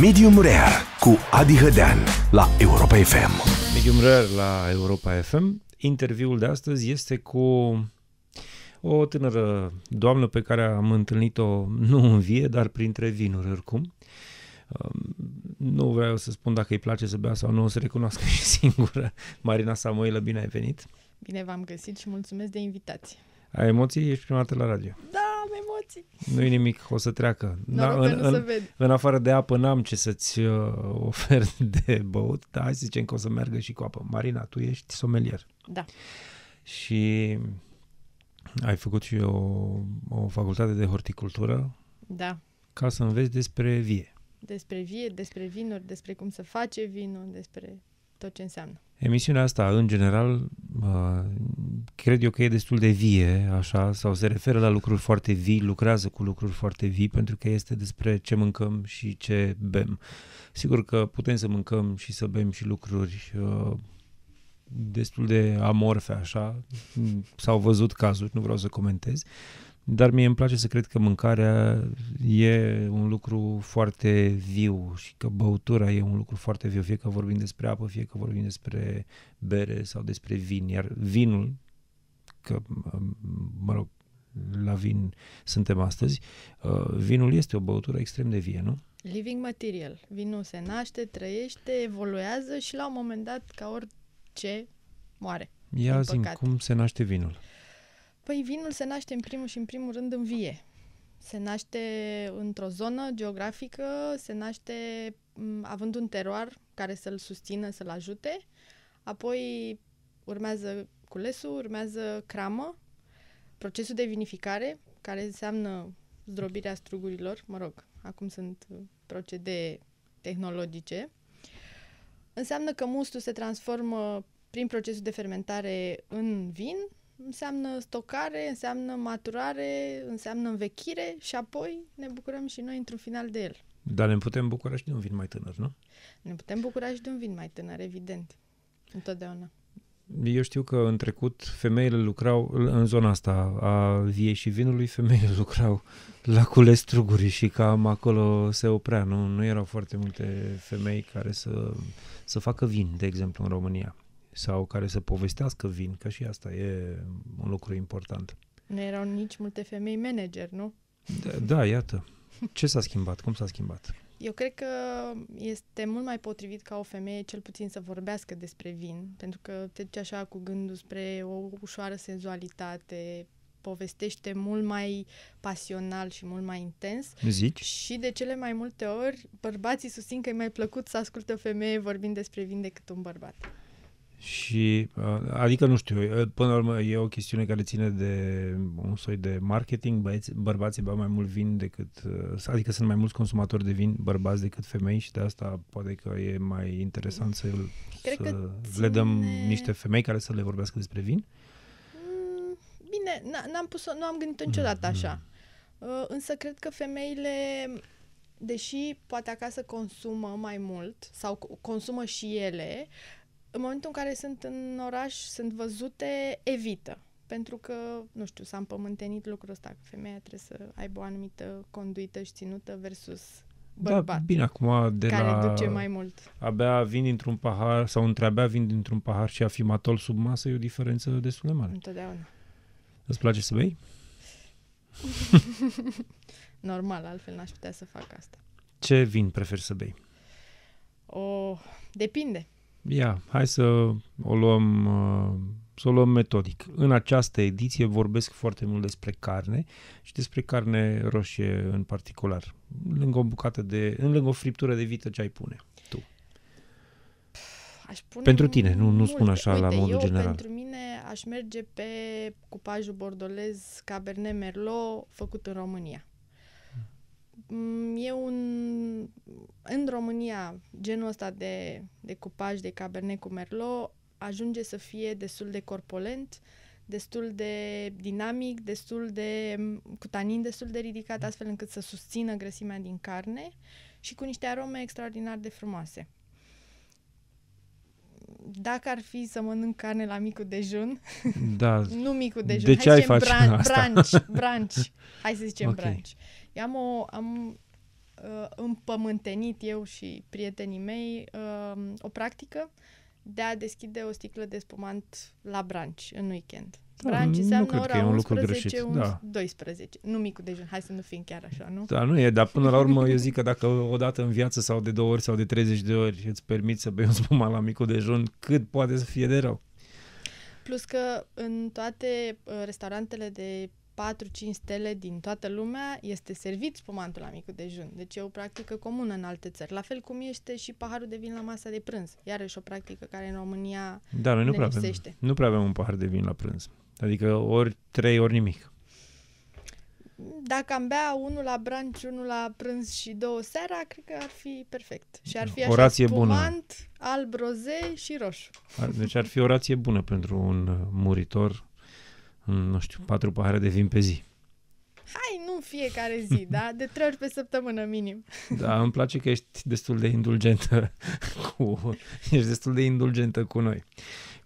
Medium Rare cu Adi Hădean la Europa FM. Medium Rare la Europa FM. Interviul de astăzi este cu o tânără doamnă pe care am întâlnit-o nu în vie, dar printre vinuri oricum. Um, nu vreau să spun dacă îi place să bea sau nu, o să recunoască și singură. Marina Samoilă, bine ai venit! Bine v-am găsit și mulțumesc de invitație! Ai emoții? Ești prima dată la radio. Da, am emoții. nu e nimic, o să treacă. Da, în, în, în afară de apă n-am ce să-ți uh, ofer de băut, dar hai să zicem că o să meargă și cu apă. Marina, tu ești somelier. Da. Și ai făcut și o, o facultate de horticultură. Da. Ca să înveți despre vie. Despre vie, despre vinuri, despre cum să face vinul, despre tot ce înseamnă. Emisiunea asta, în general, cred eu că e destul de vie, așa, sau se referă la lucruri foarte vii, lucrează cu lucruri foarte vii, pentru că este despre ce mâncăm și ce bem. Sigur că putem să mâncăm și să bem și lucruri uh, destul de amorfe, așa, s-au văzut cazuri, nu vreau să comentez, dar mie îmi place să cred că mâncarea e un lucru foarte viu și că băutura e un lucru foarte viu, fie că vorbim despre apă, fie că vorbim despre bere sau despre vin. Iar vinul, că, mă rog, la vin suntem astăzi, uh, vinul este o băutură extrem de vie, nu? Living material. Vinul se naște, trăiește, evoluează și la un moment dat, ca orice, moare. Ia zi cum se naște vinul. Păi vinul se naște în primul și în primul rând în vie. Se naște într-o zonă geografică, se naște având un teroar care să-l susțină, să-l ajute. Apoi urmează culesul, urmează cramă, procesul de vinificare, care înseamnă zdrobirea strugurilor, mă rog, acum sunt uh, procede tehnologice. Înseamnă că mustul se transformă prin procesul de fermentare în vin Înseamnă stocare, înseamnă maturare, înseamnă învechire și apoi ne bucurăm și noi într-un final de el. Dar ne putem bucura și de un vin mai tânăr, nu? Ne putem bucura și de un vin mai tânăr, evident. Întotdeauna. Eu știu că în trecut femeile lucrau în zona asta a viei și vinului, femeile lucrau la cules struguri și cam acolo se oprea. Nu, nu erau foarte multe femei care să, să facă vin, de exemplu, în România sau care să povestească vin, că și asta e un lucru important. Nu erau nici multe femei manager, nu? Da, da iată. Ce s-a schimbat? Cum s-a schimbat? Eu cred că este mult mai potrivit ca o femeie cel puțin să vorbească despre vin, pentru că te duci așa cu gândul spre o ușoară senzualitate, povestește mult mai pasional și mult mai intens. Zici? Și de cele mai multe ori bărbații susțin că e mai plăcut să asculte o femeie vorbind despre vin decât un bărbat. Și, uh, adică, nu știu, uh, până la urmă e o chestiune care ține de un soi de marketing, băieți, bărbații bea mai mult vin decât, uh, adică sunt mai mulți consumatori de vin bărbați decât femei și de asta poate că e mai interesant să, Cred să ține... le dăm niște femei care să le vorbească despre vin. Mm, bine, n-am pus nu am gândit mm, niciodată mm-hmm. așa. Însă cred că femeile deși poate acasă consumă mai mult sau consumă și ele, în momentul în care sunt în oraș, sunt văzute, evită. Pentru că, nu știu, s-a împământenit lucrul ăsta, că femeia trebuie să aibă o anumită conduită și ținută versus da, bărbat. Da, bine, acum de care la... duce mai mult. Abia vin dintr-un pahar sau întreabea vin dintr-un pahar și afimatol sub masă e o diferență destul de mare. Întotdeauna. Îți place să bei? Normal, altfel n-aș putea să fac asta. Ce vin preferi să bei? O, oh, depinde. Ia, hai să o luăm, uh, să o luăm metodic. În această ediție vorbesc foarte mult despre carne și despre carne roșie în particular. Lângă o bucată de, în lângă o friptură de vită ce ai pune tu? Aș pune pentru tine, nu, nu spun așa Uite, la modul eu, general. pentru mine aș merge pe cupajul bordolez Cabernet Merlot făcut în România. Mm, e un... În România, genul ăsta de, de cupaj de Cabernet cu Merlot ajunge să fie destul de corpolent, destul de dinamic, destul de... cu tanin destul de ridicat, da. astfel încât să susțină grăsimea din carne și cu niște arome extraordinar de frumoase. Dacă ar fi să mănânc carne la micul dejun, da. nu micul dejun, de ce hai să zicem bran- asta? branci, branci, hai să zicem okay. branci. Eu am, o, am uh, împământenit eu și prietenii mei uh, o practică de a deschide o sticlă de spumant la branci în weekend. Branci da, înseamnă nu cred ora că e un 11, lucru greșit. 11, da. 12. Da. Nu micul dejun, hai să nu fim chiar așa, nu? Da, nu e, dar până la urmă eu zic că dacă o dată în viață sau de două ori sau de 30 de ori îți permiți să bei un spuma la micul dejun, cât poate să fie de rău. Plus că în toate uh, restaurantele de 4-5 stele din toată lumea este servit spumantul la micul dejun. Deci e o practică comună în alte țări. La fel cum este și paharul de vin la masa de prânz. Iarăși o practică care în România Da, noi nu prea, avem, nu prea avem un pahar de vin la prânz. Adică ori trei, ori nimic. Dacă am bea unul la brunch, unul la prânz și două seara, cred că ar fi perfect. Și ar fi așa o rație spumant, bună. alb, roze și roșu. Deci ar fi o rație bună pentru un uh, muritor, nu știu, patru pahare de vin pe zi. Hai, nu fiecare zi, da? De trei ori pe săptămână minim. Da, îmi place că ești destul de indulgentă cu... Ești destul de indulgentă cu noi.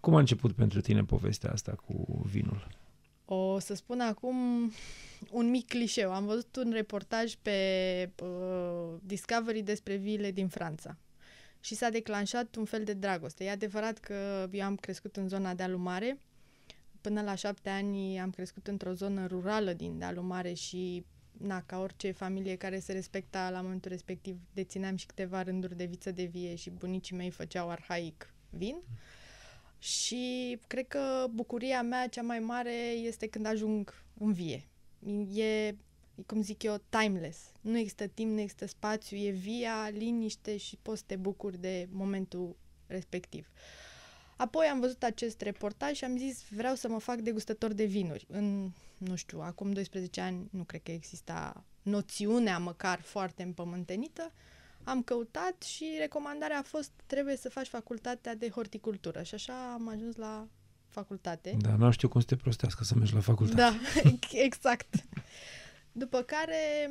Cum a început pentru tine povestea asta cu vinul? O să spun acum un mic clișeu. Am văzut un reportaj pe uh, Discovery despre vile din Franța și s-a declanșat un fel de dragoste. E adevărat că eu am crescut în zona de alumare. Până la șapte ani am crescut într-o zonă rurală din de alumare și na, ca orice familie care se respecta la momentul respectiv, dețineam și câteva rânduri de viță de vie și bunicii mei făceau arhaic vin. Mm. Și cred că bucuria mea cea mai mare este când ajung în vie. E, cum zic eu, timeless. Nu există timp, nu există spațiu, e via, liniște și poți să te bucuri de momentul respectiv. Apoi am văzut acest reportaj și am zis vreau să mă fac degustător de vinuri. În, nu știu, acum 12 ani nu cred că exista noțiunea măcar foarte împământenită am căutat și recomandarea a fost trebuie să faci facultatea de horticultură și așa am ajuns la facultate. Da, n-am știut cum să te prostească să mergi la facultate. Da, exact. După care,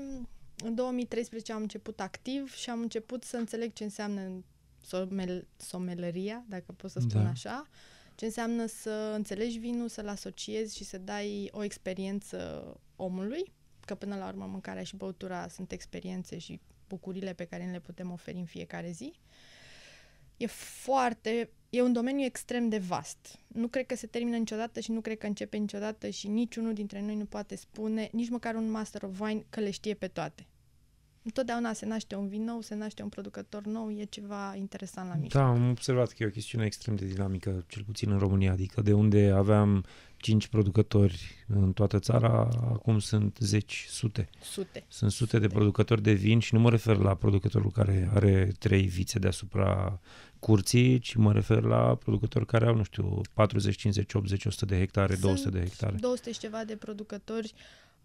în 2013 am început activ și am început să înțeleg ce înseamnă somel- somelăria, dacă pot să spun da. așa, ce înseamnă să înțelegi vinul, să-l asociezi și să dai o experiență omului, că până la urmă mâncarea și băutura sunt experiențe și bucurile pe care ne le putem oferi în fiecare zi. E foarte, e un domeniu extrem de vast. Nu cred că se termină niciodată și nu cred că începe niciodată și niciunul dintre noi nu poate spune, nici măcar un master of wine, că le știe pe toate întotdeauna se naște un vin nou, se naște un producător nou, e ceva interesant la mine. Da, am observat că e o chestiune extrem de dinamică, cel puțin în România, adică de unde aveam 5 producători în toată țara, acum sunt zeci, sute. Sute. Sunt sute, sute de producători de vin și nu mă refer la producătorul care are trei vițe deasupra curții, ci mă refer la producători care au, nu știu, 40, 50, 80, 100 de hectare, sunt 200 de hectare. 200 și ceva de producători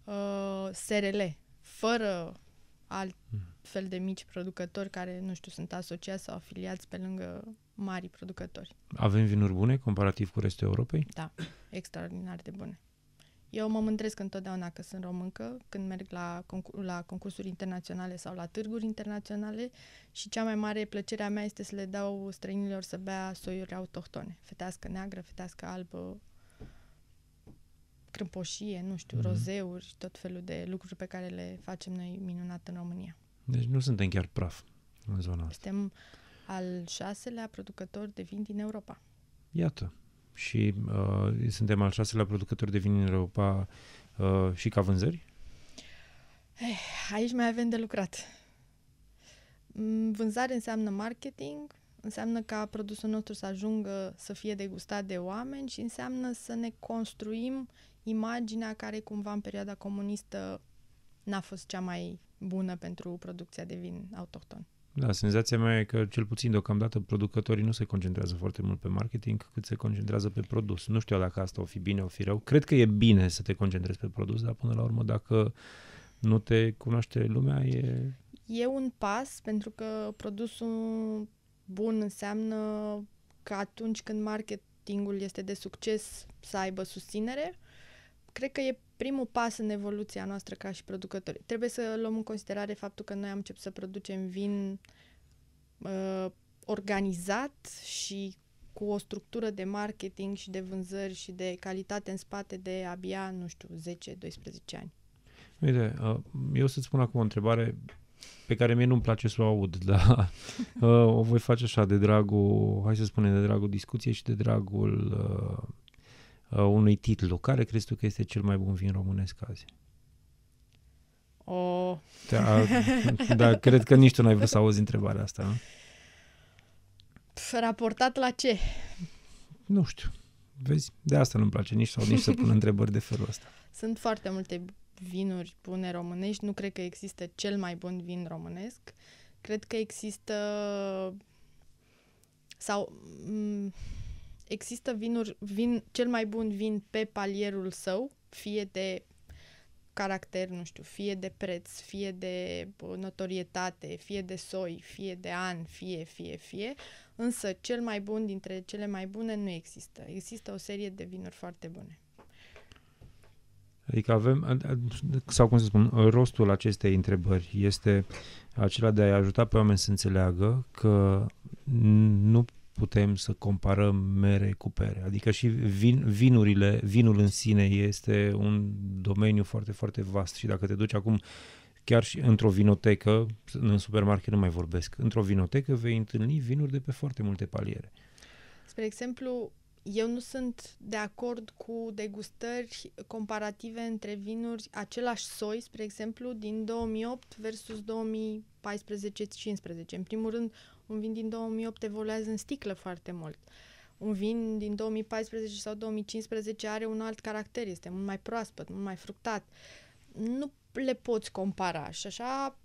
uh, SRL, fără alt mm. fel de mici producători care, nu știu, sunt asociați sau afiliați pe lângă mari producători. Avem vinuri bune comparativ cu restul Europei? Da, extraordinar de bune. Eu mă mândresc întotdeauna că sunt româncă când merg la, concur- la concursuri internaționale sau la târguri internaționale și cea mai mare plăcere a mea este să le dau străinilor să bea soiuri autohtone, fetească neagră, fetească albă, crâmpoșie, nu știu, mm-hmm. rozeuri, tot felul de lucruri pe care le facem noi minunat în România. Deci nu suntem chiar praf în zona asta. Suntem al șaselea producător de vin din Europa. Iată. Și uh, suntem al șaselea producător de vin din Europa uh, și ca vânzări? Eh, aici mai avem de lucrat. Mm, vânzare înseamnă marketing, înseamnă ca produsul nostru să ajungă să fie degustat de oameni și înseamnă să ne construim imaginea care cumva în perioada comunistă n-a fost cea mai bună pentru producția de vin autohton. Da, senzația mea e că cel puțin deocamdată producătorii nu se concentrează foarte mult pe marketing cât se concentrează pe produs. Nu știu dacă asta o fi bine, o fi rău. Cred că e bine să te concentrezi pe produs, dar până la urmă dacă nu te cunoaște lumea e... E un pas pentru că produsul bun înseamnă că atunci când marketingul este de succes să aibă susținere, cred că e primul pas în evoluția noastră ca și producători. Trebuie să luăm în considerare faptul că noi am început să producem vin uh, organizat și cu o structură de marketing și de vânzări și de calitate în spate de abia, nu știu, 10-12 ani. Uite, uh, eu să-ți spun acum o întrebare pe care mie nu-mi place să o aud, dar uh, o voi face așa de dragul, hai să spunem, de dragul discuției și de dragul uh, uh, unui titlu. Care crezi tu că este cel mai bun vin românesc azi? O... Da, da, cred că nici tu n-ai vrut să auzi întrebarea asta, nu? raportat la ce? Nu știu. Vezi, de asta nu-mi place nici sau nici să pun întrebări de felul ăsta. Sunt foarte multe vinuri bune românești. Nu cred că există cel mai bun vin românesc. Cred că există sau există vinuri, vin, cel mai bun vin pe palierul său, fie de caracter, nu știu, fie de preț, fie de notorietate, fie de soi, fie de an, fie, fie, fie, însă cel mai bun dintre cele mai bune nu există. Există o serie de vinuri foarte bune. Adică avem, sau cum să spun, rostul acestei întrebări este acela de a ajuta pe oameni să înțeleagă că nu putem să comparăm mere cu pere. Adică și vin, vinurile, vinul în sine este un domeniu foarte, foarte vast și dacă te duci acum chiar și într-o vinotecă, în supermarket nu mai vorbesc, într-o vinotecă vei întâlni vinuri de pe foarte multe paliere. Spre exemplu, eu nu sunt de acord cu degustări comparative între vinuri același soi, spre exemplu, din 2008 versus 2014-15. În primul rând, un vin din 2008 evoluează în sticlă foarte mult. Un vin din 2014 sau 2015 are un alt caracter, este mult mai proaspăt, mult mai fructat. Nu le poți compara și așa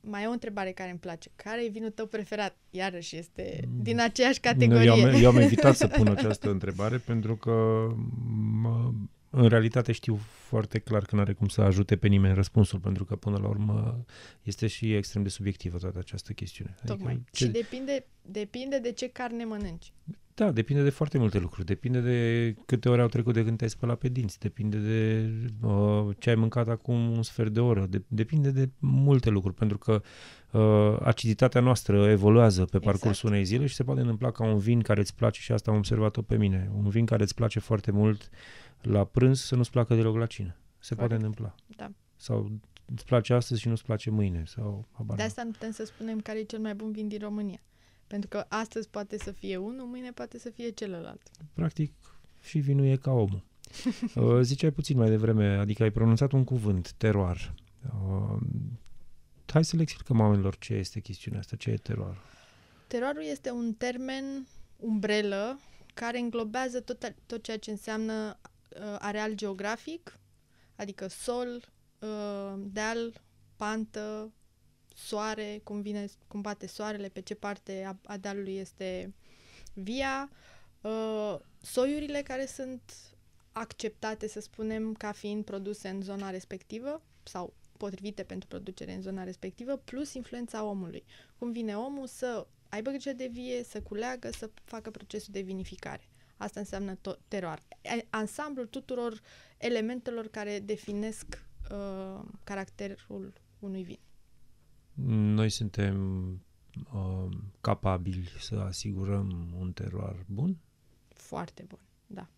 mai e o întrebare care îmi place. Care e vinul tău preferat? Iarăși este din aceeași categorie. Eu am, eu am evitat să pun această întrebare pentru că în realitate știu foarte clar că nu are cum să ajute pe nimeni răspunsul, pentru că până la urmă este și extrem de subiectivă toată această chestiune. Adică Tocmai. Adică, ce... Și depinde, depinde de ce carne mănânci. Da, depinde de foarte multe lucruri. Depinde de câte ore au trecut de când te-ai spălat pe dinți, depinde de uh, ce ai mâncat acum un sfert de oră, de, depinde de multe lucruri, pentru că uh, aciditatea noastră evoluează pe exact. parcursul exact. unei zile și se poate întâmpla ca un vin care îți place și asta am observat-o pe mine, un vin care îți place foarte mult la prânz să nu-ți placă deloc la se Corect. poate întâmpla. Da. Sau îți place astăzi și nu-ți place mâine. Sau, de asta nu putem să spunem care e cel mai bun vin din România. Pentru că astăzi poate să fie unul, mâine poate să fie celălalt. Practic, și vinul e ca omul. Uh, ziceai puțin mai devreme, adică ai pronunțat un cuvânt, teroar. Uh, hai să le explicăm oamenilor ce este chestiunea asta, ce e teroar. Teroarul este un termen umbrelă care înglobează tot, tot ceea ce înseamnă uh, areal geografic, adică sol, ă, deal, pantă, soare, cum, vine, cum bate soarele, pe ce parte a, a dealului este via, ă, soiurile care sunt acceptate, să spunem, ca fiind produse în zona respectivă sau potrivite pentru producere în zona respectivă, plus influența omului. Cum vine omul să aibă grijă de vie, să culeagă, să facă procesul de vinificare. Asta înseamnă to- teroar. Ansamblul tuturor elementelor care definesc uh, caracterul unui vin. Noi suntem uh, capabili să asigurăm un teroar bun? Foarte bun, da.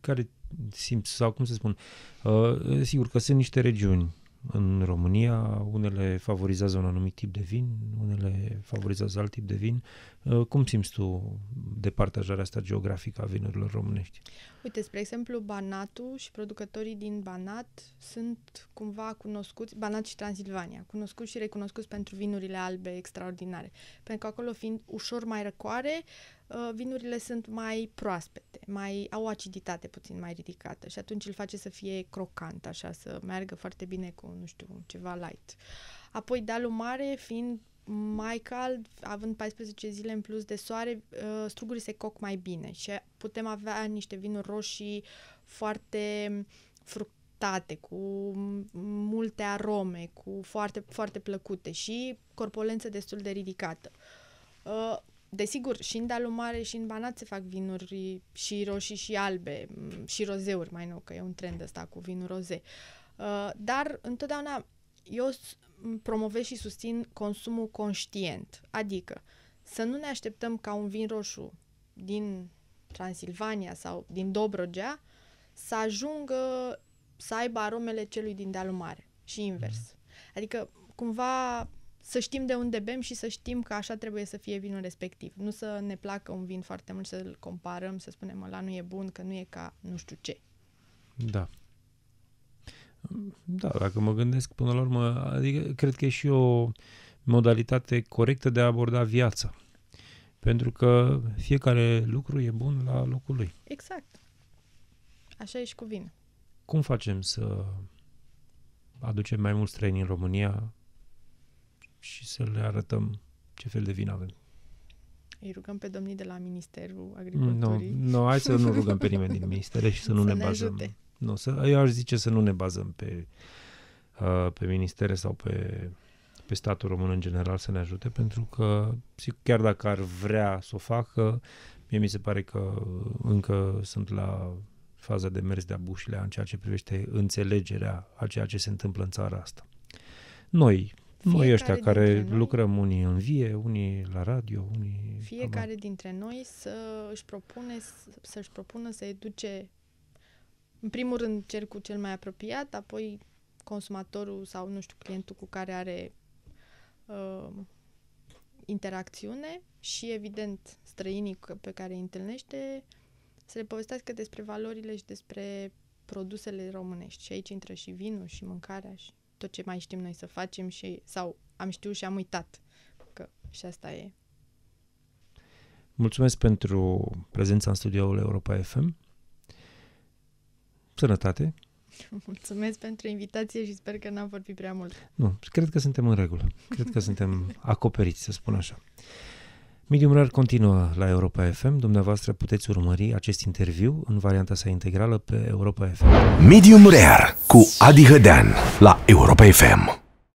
Care simți, sau cum să spun, uh, sigur că sunt niște regiuni în România, unele favorizează un anumit tip de vin, unele favorizează alt tip de vin. Uh, cum simți tu departajarea asta geografică a vinurilor românești? Uite, spre exemplu, Banatul și producătorii din Banat sunt cumva cunoscuți, Banat și Transilvania, cunoscuți și recunoscuți pentru vinurile albe extraordinare. Pentru că acolo fiind ușor mai răcoare, uh, Uh, vinurile sunt mai proaspete, mai au aciditate puțin mai ridicată și atunci îl face să fie crocant, așa, să meargă foarte bine cu, nu știu, ceva light. Apoi dealul mare, fiind mai cald, având 14 zile în plus de soare, uh, strugurii se coc mai bine și putem avea niște vinuri roșii foarte fructate, cu multe arome, cu foarte, foarte plăcute și corpolență destul de ridicată. Uh, desigur, și în Dealul Mare și în Banat se fac vinuri și roșii și albe, mm, și rozeuri mai nou, că e un trend ăsta cu vinul roze. Uh, dar întotdeauna eu promovez și susțin consumul conștient, adică să nu ne așteptăm ca un vin roșu din Transilvania sau din Dobrogea să ajungă să aibă aromele celui din dealul mare și invers. Mhm. Adică cumva să știm de unde bem și să știm că așa trebuie să fie vinul respectiv. Nu să ne placă un vin foarte mult, să-l comparăm, să spunem ăla nu e bun, că nu e ca nu știu ce. Da. Da, dacă mă gândesc până la urmă, adică cred că e și o modalitate corectă de a aborda viața. Pentru că fiecare lucru e bun la locul lui. Exact. Așa e și cu vin. Cum facem să aducem mai mulți străini în România și să le arătăm ce fel de vin avem. Îi rugăm pe domnii de la Ministerul mm, Agriculturii. Nu, nu hai să nu rugăm pe nimeni din ministere și să nu să ne, ne bazăm. Nu, să, eu aș zice să nu ne bazăm pe, uh, pe ministere sau pe, pe statul român în general să ne ajute, pentru că chiar dacă ar vrea să o facă, mie mi se pare că încă sunt la faza de mers de-a bușilea în ceea ce privește înțelegerea a ceea ce se întâmplă în țara asta. Noi, noi ăștia care noi, lucrăm unii în vie, unii la radio, unii... Fiecare cam... dintre noi să își propune, să-și propună să educe în primul rând cercul cel mai apropiat, apoi consumatorul sau, nu știu, clientul cu care are uh, interacțiune și, evident, străinii pe care îi întâlnește, să le povestească despre valorile și despre produsele românești. Și aici intră și vinul și mâncarea și tot ce mai știm noi să facem și sau am știut și am uitat că și asta e. Mulțumesc pentru prezența în studioul Europa FM. Sănătate! Mulțumesc pentru invitație și sper că n-am vorbit prea mult. Nu, cred că suntem în regulă. Cred că suntem acoperiți, să spun așa. Medium Rare continuă la Europa FM. Dumneavoastră puteți urmări acest interviu în varianta sa integrală pe Europa FM. Medium Rare cu Adi Hădean la Europa FM.